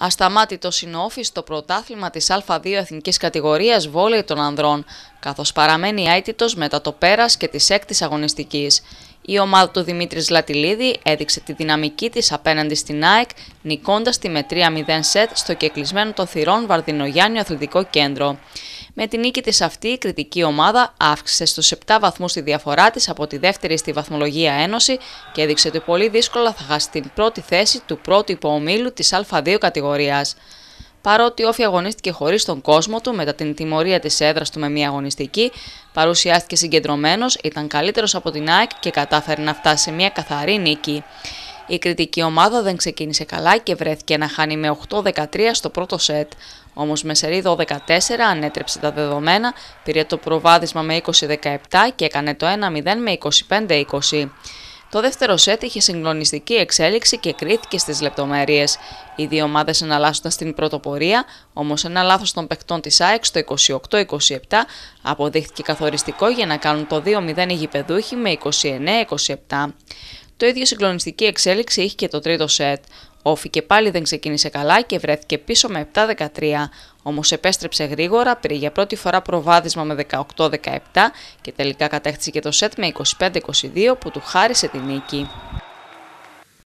Ασταμάτητο συνόφι στο πρωτάθλημα της Α2 Εθνικής Κατηγορίας Βόλεϊ των Ανδρών, καθώς παραμένει αίτητος μετά το πέρας και της έκτης αγωνιστικής. Η ομάδα του Δημήτρης Λατιλίδη έδειξε τη δυναμική της απέναντι στην ΑΕΚ, νικώντας τη με 3-0 σετ στο κεκλεισμένο των θυρών Βαρδινογιάννη Αθλητικό Κέντρο. Με την νίκη της αυτή, η κριτική ομάδα αύξησε στους 7 βαθμούς τη διαφορά της από τη δεύτερη στη βαθμολογία Ένωση και έδειξε ότι πολύ δύσκολα θα χάσει την πρώτη θέση του πρώτου υποομίλου της Α2 κατηγορίας. Παρότι όφη αγωνίστηκε χωρίς τον κόσμο του μετά την τιμωρία της έδρας του με μία αγωνιστική, παρουσιάστηκε συγκεντρωμένος, ήταν καλύτερος από την ΑΕΚ και κατάφερε να φτάσει σε μία καθαρή νίκη. Η κριτική ομάδα δεν ξεκίνησε καλά και βρέθηκε να χάνει με 8-13 στο πρώτο σετ. Όμως με σερί 14 ανέτρεψε τα δεδομένα, πήρε το προβάδισμα με 20-17 και έκανε το 1-0 με 25-20. Το δεύτερο σετ είχε συγκλονιστική εξέλιξη και κρίθηκε στις λεπτομέρειες. Οι δύο ομάδες εναλλάσσονταν στην πρωτοπορία, όμως ένα λάθος των παιχτών της ΑΕΚ το 28-27 αποδείχθηκε καθοριστικό για να κάνουν το 2-0 οι γηπεδούχοι με 29-27. Το ίδιο συγκλονιστική εξέλιξη είχε και το τρίτο σετ. Όφη και πάλι δεν ξεκίνησε καλά και βρέθηκε πίσω με 7-13, όμως επέστρεψε γρήγορα, πήρε για πρώτη φορά προβάδισμα με 18-17 και τελικά κατέκτησε και το σετ με 25-22 που του χάρισε τη νίκη.